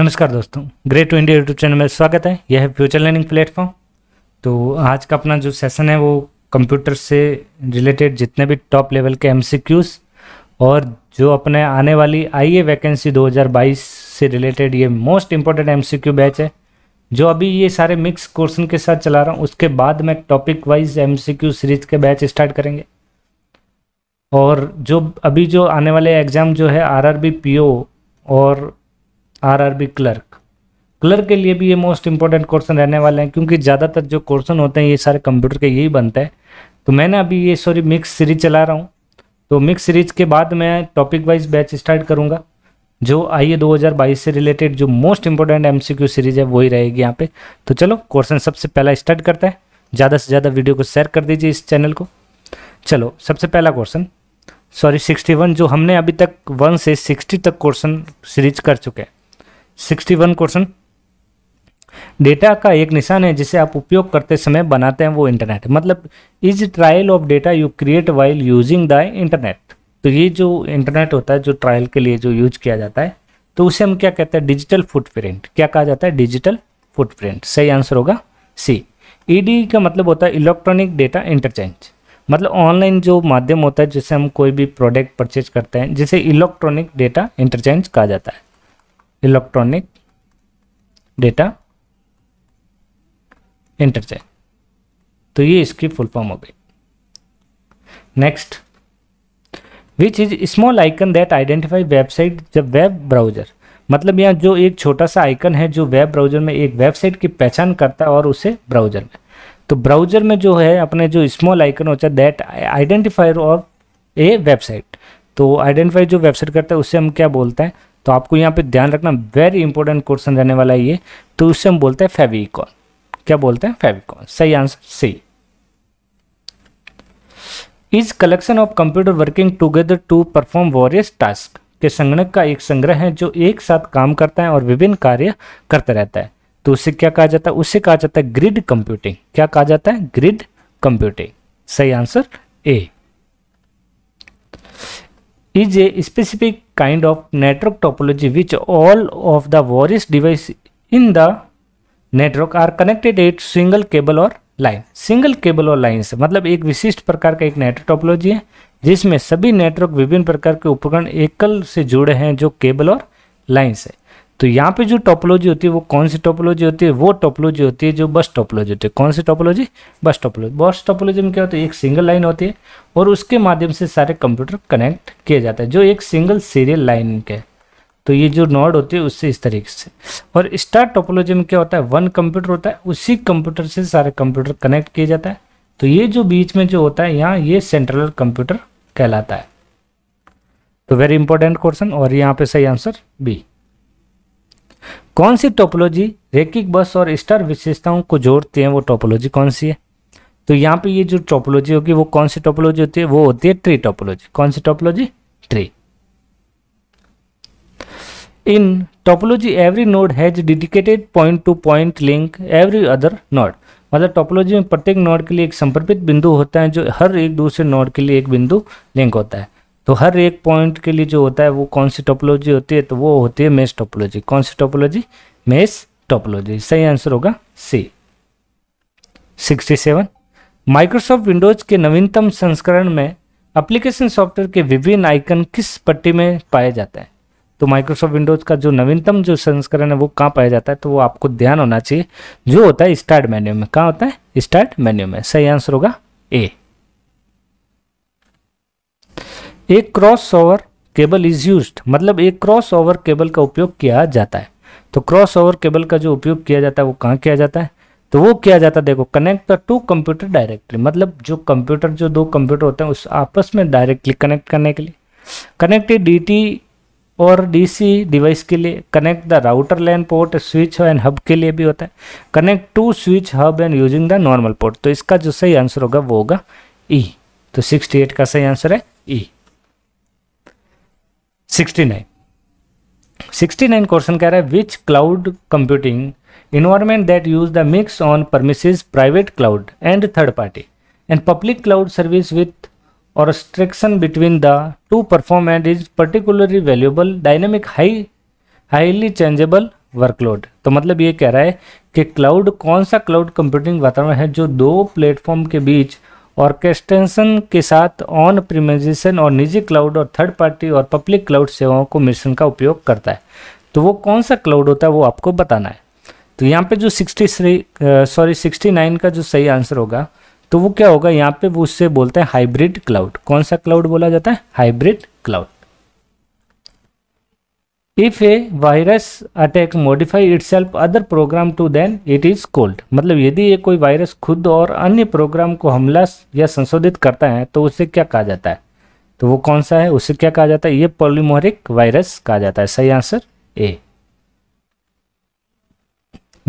नमस्कार दोस्तों great to India YouTube channel में स्वागत है यह है फ्यूचर लर्निंग प्लेटफॉर्म तो आज का अपना जो सेशन है वो कंप्यूटर से रिलेटेड जितने भी टॉप लेवल के एम और जो अपने आने वाली आई ए वैकेंसी 2022 से रिलेटेड ये मोस्ट इंपॉर्टेंट एम बैच है जो अभी ये सारे मिक्स कोर्सन के साथ चला रहा हूँ उसके बाद में टॉपिक वाइज एम सीरीज के बैच स्टार्ट करेंगे और जो अभी जो आने वाले एग्ज़ाम जो है आर आर और आरआरबी क्लर्क क्लर्क के लिए भी ये मोस्ट इंपॉर्टेंट क्वेश्चन रहने वाले हैं क्योंकि ज़्यादातर जो क्वेश्चन होते हैं ये सारे कंप्यूटर के यही बनते हैं तो मैंने अभी ये सॉरी मिक्स सीरीज चला रहा हूँ तो मिक्स सीरीज के बाद मैं टॉपिक वाइज बैच स्टार्ट करूँगा जो आई ए दो से रिलेटेड जो मोस्ट इंपॉर्टेंट एम सीरीज है वही रहेगी यहाँ पे तो चलो क्वेश्चन सबसे पहला स्टार्ट करते हैं ज़्यादा से ज़्यादा वीडियो को शेयर कर दीजिए इस चैनल को चलो सबसे पहला क्वेश्चन सॉरी 61 जो हमने अभी तक 1 से 60 तक क्वेश्चन सीरीज कर चुके हैं सिक्सटी वन क्वेश्चन डेटा का एक निशान है जिसे आप उपयोग करते समय बनाते हैं वो इंटरनेट मतलब is trial of data you create while using the internet तो ये जो इंटरनेट होता है जो ट्रायल के लिए जो यूज किया जाता है तो उसे हम क्या कहते हैं डिजिटल फुटप्रिंट क्या कहा जाता है डिजिटल फुटप्रिंट सही आंसर होगा सी ईडी e e का मतलब होता है इलेक्ट्रॉनिक डेटा इंटरचेंज मतलब ऑनलाइन जो माध्यम होता है जिससे हम कोई भी प्रोडक्ट परचेज करते हैं जिसे इलेक्ट्रॉनिक डेटा इंटरचेंज कहा जाता है इलेक्ट्रॉनिक डेटा इंटरचेंज तो ये इसकी फुल फॉर्म हो गई next which is small icon that identify website जब वेब ब्राउजर मतलब यहाँ जो एक छोटा सा आइकन है जो वेब ब्राउजर में एक वेबसाइट की पहचान करता है और उसे ब्राउजर में तो ब्राउजर में जो है अपने जो स्मॉल आइकन होता है दैट आइडेंटिफायर और ए वेबसाइट तो आइडेंटिफाई जो वेबसाइट करता है उसे हम क्या बोलते हैं तो आपको यहाँ पे ध्यान रखना वेरी इंपॉर्टेंट क्वेश्चन रहने वाला है ये तो उससे हम बोलते हैं फेविकॉन क्या बोलते हैं फेविकॉन सही आंसर सही is collection of computer working together to perform various task के संगणक का एक संग्रह है जो एक साथ काम करता है और विभिन्न कार्य करता रहता है तो उसे क्या कहा जाता है उसे कहा जाता है ग्रिड कंप्यूटिंग क्या कहा जाता है ग्रिड कंप्यूटिंग सही answer A is a specific kind of network topology which all of the various devices in the network are connected at single cable और लाइन सिंगल केबल और लाइन से मतलब एक विशिष्ट प्रकार का एक नेटवर्क टोपोलॉजी है जिसमें सभी नेटवर्क विभिन्न प्रकार के उपकरण एकल से जुड़े हैं जो केबल और लाइन से तो यहाँ पे जो टोपोलॉजी होती है वो कौन सी टोपोलॉजी होती है वो टोपोलॉजी होती है जो बस टोपोलॉजी होती है कौन सी topology bus topology bus topology में क्या होता है एक सिंगल लाइन होती है और उसके माध्यम से सारे कंप्यूटर कनेक्ट किया जाते हैं जो एक सिंगल सीरियल लाइन के तो ये जो नॉड होती है उससे इस तरीके से और स्टार टोपोलॉजी में क्या होता है वन कंप्यूटर होता है उसी कंप्यूटर से सारे कंप्यूटर कनेक्ट किया जाता है तो ये जो बीच में जो होता है यहाँ ये सेंट्रल कंप्यूटर कहलाता है तो वेरी इंपॉर्टेंट क्वेश्चन और यहाँ पे सही आंसर बी कौन सी टोपोलॉजी रेकिक बस और स्टार विशेषताओं को जोड़ते हैं वो टोपोलॉजी कौन सी है तो यहाँ पे ये जो टोपोलॉजी होगी वो कौन सी टोपोलॉजी होती है वो होती है ट्री टोपोलॉजी कौन सी topology tree in topology every node has dedicated point to point link every other node मतलब टोपोलॉजी में प्रत्येक नोड के लिए एक समर्पित बिंदु होता है जो हर एक दूसरे नोड के लिए एक बिंदु लिंक होता है तो हर एक पॉइंट के लिए जो होता है वो कौन सी टोपोलॉजी होती है तो वो होती है मेस टोपोलॉजी कौन सी टोपोलॉजी मेस टोपोलॉजी सही आंसर होगा सी 67 माइक्रोसॉफ्ट विंडोज के नवीनतम संस्करण में एप्लीकेशन सॉफ्टवेयर के विभिन्न आइकन किस पट्टी में पाया जाता है तो माइक्रोसॉफ्ट विंडोज का जो नवीनतम जो संस्करण है वो कहाँ पाया जाता है तो वो आपको ध्यान होना चाहिए जो होता है स्टार्ट मेन्यू में कहाँ होता है स्टार्ट मेन्यू में सही आंसर होगा ए एक crossover cable is use मतलब एक क्रॉस ओवर केबल का उपयोग किया जाता है तो क्रॉस ओवर केबल का जो उपयोग किया जाता है वो कहाँ किया जाता है तो वो किया जाता है देखो connect the two computer directly मतलब जो कंप्यूटर जो दो कंप्यूटर होते हैं उस आपस में डायरेक्टली कनेक्ट करने के लिए कनेक्ट डी टी और डीसी डिवाइस के लिए connect the router LAN port switch and hub के लिए भी होता है connect to switch hub and using the normal port तो इसका जो सही आंसर होगा वो होगा ई e. तो 68 का सही आंसर है E e. Sixty nine sixty nine question कह रहा है which cloud computing environment that use the mix on premises private cloud and third party and public cloud service with orchestration between the two perform and is particularly valuable dynamic high highly changeable workload तो मतलब ये कह रहा है कि cloud कौन सा cloud computing वातावरण है जो दो प्लेटफॉर्म के बीच ऑर्केस्ट्रेशन के साथ ऑन प्रीमेजिशन और निजी क्लाउड और थर्ड पार्टी और पब्लिक क्लाउड सेवाओं को मिशन का उपयोग करता है तो वो कौन सा क्लाउड होता है वो आपको बताना है तो यहाँ पे जो sixty three sorry sixty nine का जो सही आंसर होगा तो वो क्या होगा यहाँ पे वो उससे बोलते हैं हाइब्रिड क्लाउड कौन सा क्लाउड बोला जाता है hybrid cloud If a virus attack modify itself other program too then it is called मतलब यदि ये कोई वायरस खुद और अन्य प्रोग्राम को हमला या संशोधित करता है तो उसे क्या कहा जाता है तो वो कौन सा है उसे क्या कहा जाता है ये पोलिमोरिक वायरस कहा जाता है सही आंसर ए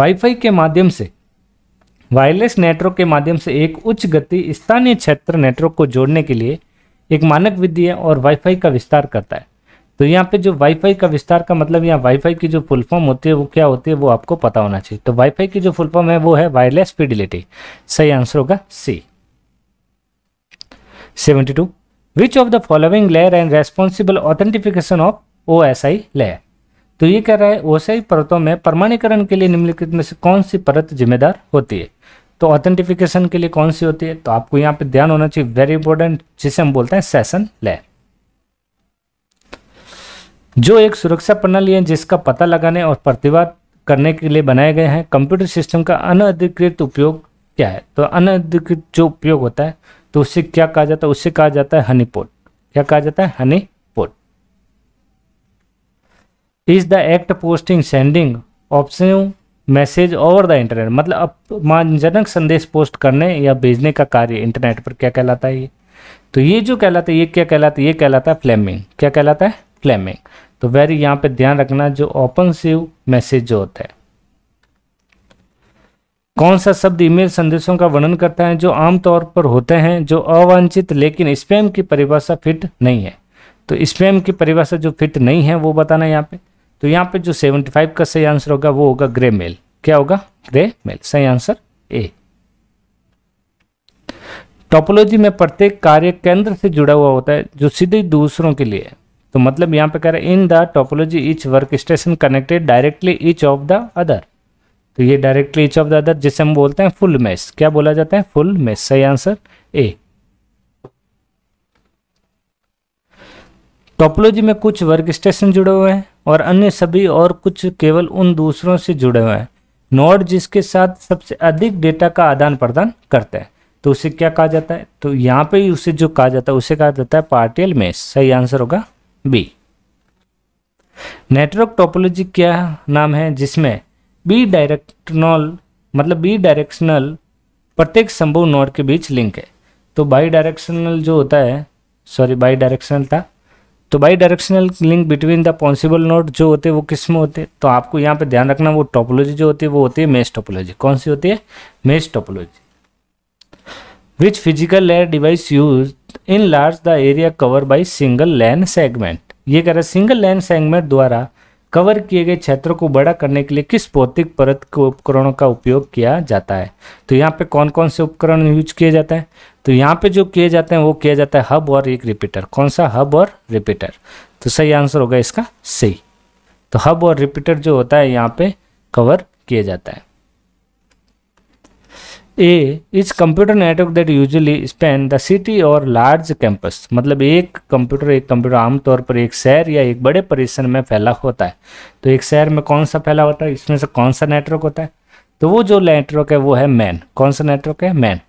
वाईफाई के माध्यम से वायरलेस नेटवर्क के माध्यम से एक उच्च गति स्थानीय क्षेत्र नेटवर्क को जोड़ने के लिए एक मानक विधि है और वाईफाई का विस्तार करता है तो यहाँ पे जो वाईफाई का विस्तार का मतलब यहाँ वाईफाई की जो फुल फॉर्म होती है वो क्या होती है वो आपको पता होना चाहिए तो वाईफाई की जो फुल फॉर्म है वो है वायरलेस फिडिलिटी सही आंसर होगा C 72 two which of the following layer and responsible authentication of O S I layer तो ये कह रहा है आई परतों में प्रमाणीकरण के लिए निम्नलिखित में से कौन सी परत जिम्मेदार होती है तो ऑथेंटिफिकेशन के लिए कौन सी होती है तो आपको यहाँ पे ध्यान होना चाहिए वेरी इंपॉर्टेंट जिसे हम बोलते हैं सेशन लेयर जो एक सुरक्षा प्रणाली है जिसका पता लगाने और प्रतिवाद करने के लिए बनाए गए हैं कंप्यूटर सिस्टम का अनधिकृत उपयोग क्या है तो अनधिकृत जो उपयोग होता है तो उससे क्या कहा जाता है उससे कहा जाता है हनी पोर्ट क्या कहा जाता है honey port is the act posting sending option message over the internet मतलब अपमानजनक संदेश पोस्ट करने या भेजने का कार्य इंटरनेट पर क्या कहलाता है ये तो ये जो कहलाता है ये क्या कहलाता है ये कहलाता है फ्लेमिंग क्या कहलाता है फ्लेमिंग तो वेरी यहाँ पे ध्यान रखना जो ओपन सीव मैसेज जो होता है कौन सा शब्द ईमेल संदेशों का वर्णन करता है जो आमतौर पर होते हैं जो अवांछित लेकिन स्पैम की परिभाषा फिट नहीं है तो स्पैम की परिभाषा जो फिट नहीं है वो बताना यहाँ पे तो यहाँ पे जो 75 का सही आंसर होगा वो होगा ग्रे मेल क्या होगा ग्रे मेल सही आंसर ए टोपोलॉजी में प्रत्येक कार्य केंद्र से जुड़ा हुआ होता है जो सीधे दूसरों के लिए है तो मतलब यहाँ पे कह रहे हैं in the topology each work station connected directly each of the other तो ये directly each of the other जिसे हम बोलते हैं फुल मेस क्या बोला जाता है फुल मेस सही आंसर ए टोपोलॉजी में कुछ वर्क स्टेशन जुड़े हुए हैं और अन्य सभी और कुछ केवल उन दूसरों से जुड़े हुए हैं नोड जिसके साथ सबसे अधिक डेटा का आदान प्रदान करते हैं तो उसे क्या कहा जाता है तो यहाँ पे ही उसे जो कहा जाता है उसे कहा जाता है पार्टियल मेस सही आंसर होगा बी नेटवर्क टोपोलॉजी क्या नाम है जिसमें बी डायरेक्शनल मतलब बी डायरेक्शनल प्रत्येक संभव नोड के बीच लिंक है तो बाई डायरेक्शनल जो होता है सॉरी बाई डायरेक्शनल था तो bi directional link between the possible node जो होते हैं वो किस में होते हैं तो आपको यहाँ पे ध्यान रखना वो टोपोलॉजी जो होती है वो होती है मेस टोपोलॉजी कौन सी होती है mesh topology which physical layer device use enlarge the area cover by single LAN segment ये कह रहा है सिंगल लैन सेगमेंट द्वारा कवर किए गए क्षेत्र को बड़ा करने के लिए किस भौतिक परत के उपकरणों का उपयोग किया जाता है तो यहाँ पे कौन कौन से उपकरण यूज किए जाते हैं तो यहाँ पे जो किए जाते हैं वो किया जाता है हब और एक रिपीटर कौन सा हब और रिपीटर तो सही आंसर होगा इसका सही तो हब और रिपीटर जो होता है यहाँ पे कवर किया जाता है A is computer network that usually span the city और लार्ज कैंपस मतलब एक कंप्यूटर एक कंप्यूटर आमतौर पर एक शहर या एक बड़े परिसर में फैला होता है तो एक शहर में कौन सा फैला होता है इसमें से कौन सा नेटवर्क होता है तो वो जो नेटवर्क है वो है मैन कौन सा नेटवर्क है मैन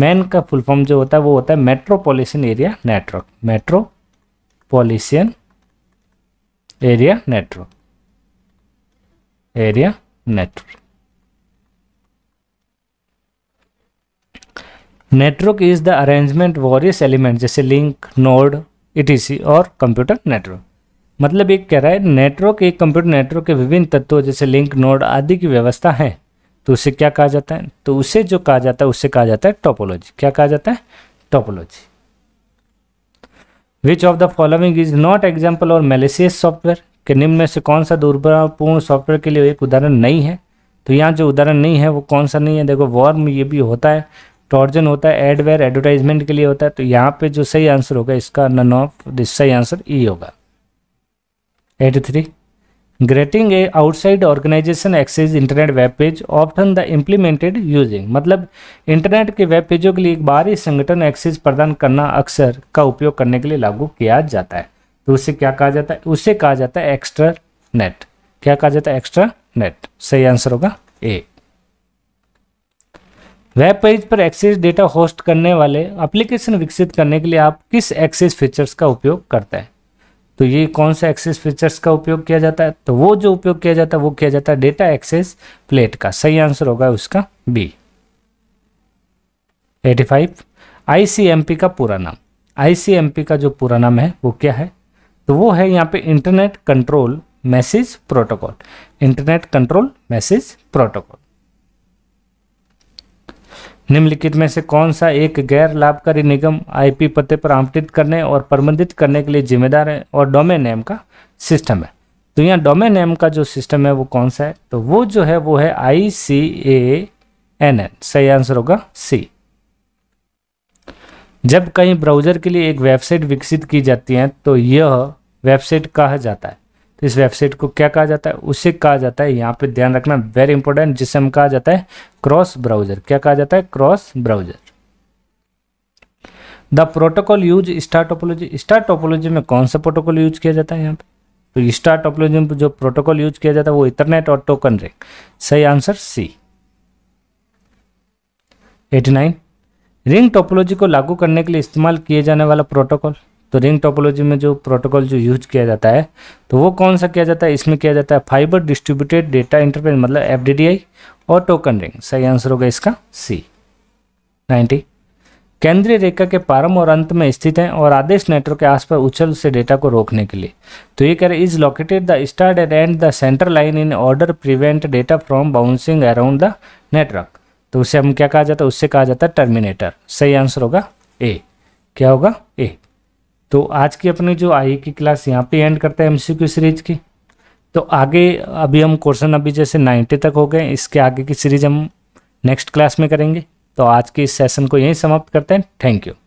मैन का फुल फॉर्म जो होता है वो होता है metropolitan area network metropolitan area network area network network is the arrangement various element जैसे लिंक नोड इटीसी और कंप्यूटर नेटवर्क मतलब एक कह रहा है नेटवर्क एक कंप्यूटर नेटवर्क के विभिन्न तत्वों जैसे लिंक नोड आदि की व्यवस्था है तो उसे क्या कहा जाता है तो उसे जो कहा जाता है उसे कहा जाता है टोपोलॉजी क्या कहा जाता है topology which of the following is not example और मेलेसियस सॉफ्टवेयर के निम्न में से कौन सा दुर्भावपूर्ण सॉफ्टवेयर के लिए एक उदाहरण नहीं है तो यहाँ जो उदाहरण नहीं है वो कौन सा नहीं है देखो वॉर्म ये भी होता है टॉर्जन होता है एडवेयर एडवर्टाइजमेंट के लिए होता है तो यहाँ पे जो सही आंसर होगा इसका नन ऑफ दिस सही आंसर ई e होगा eight three granting a outside organisation access internet web page often the implemented using मतलब इंटरनेट के वेब पेजों के लिए एक बाहरी संगठन एक्सेज प्रदान करना अक्सर का उपयोग करने के लिए लागू किया जाता है तो उसे क्या कहा जाता है उसे कहा जाता है एक्स्ट्रा नेट क्या कहा जाता है एक्स्ट्रा नेट सही आंसर होगा ए वेब पेज पर एक्सेस डेटा होस्ट करने वाले एप्लीकेशन विकसित करने के लिए आप किस एक्सेस फीचर्स का उपयोग करते हैं तो ये कौन सा एक्सेस फीचर्स का उपयोग किया जाता है तो वो जो उपयोग किया जाता है वो किया जाता है डेटा एक्सेस प्लेट का सही आंसर होगा उसका बी 85 आईसीएमपी का पूरा नाम आईसीएमपी का जो पूरा नाम है वो क्या है तो वो है यहाँ पे internet control message protocol internet control message protocol निम्नलिखित में से कौन सा एक गैर लाभकारी निगम आईपी पते पर आवंटित करने और प्रबंधित करने के लिए जिम्मेदार है और डोमेन नेम का सिस्टम है तो यहाँ डोमेन नेम का जो सिस्टम है वो कौन सा है तो वो जो है वो है I C A N N सही आंसर होगा सी जब कहीं ब्राउजर के लिए एक वेबसाइट विकसित की जाती है तो यह वेबसाइट कहा जाता है तो इस वेबसाइट को क्या कहा जाता है उसे कहा जाता है यहाँ पे ध्यान रखना वेरी इंपॉर्टेंट जिसे हम कहा जाता है क्रॉस ब्राउजर क्या कहा जाता है cross browser the protocol use star topology star topology में कौन सा प्रोटोकॉल यूज किया जाता है यहाँ पे तो स्टार टोपोलॉजी में जो प्रोटोकॉल यूज किया जाता है वो इंटरनेट और टोकन रिंग सही आंसर सी 89 रिंग टोपोलॉजी को लागू करने के लिए इस्तेमाल किए जाने वाला प्रोटोकॉल तो रिंग टोपोलॉजी में जो प्रोटोकॉल जो यूज किया जाता है तो वो कौन सा किया जाता है इसमें किया जाता है फाइबर डिस्ट्रीब्यूटेड डेटा इंटरप्राइज मतलब एफ और टोकन रिंग सही आंसर होगा इसका सी नाइन्टी केंद्रीय रेखा के प्रारंभ और अंत में स्थित हैं और आदेश नेटवर्क के आसपास उछल से डेटा को रोकने के लिए तो ये कह रहे is located the start and and the centre line in order prevent data from bouncing around the network तो उसे हम क्या कहा जाता है उससे कहा जाता है टर्मिनेटर सही आंसर होगा ए क्या होगा ए तो आज की अपनी जो आई की क्लास यहाँ पे एंड करते हैं एमसीक्यू सीरीज की तो आगे अभी हम क्वेश्चन अभी जैसे नाइन्टी तक हो गए इसके आगे की सीरीज हम नेक्स्ट क्लास में करेंगे तो आज के इस सेशन को यहीं समाप्त करते हैं थैंक यू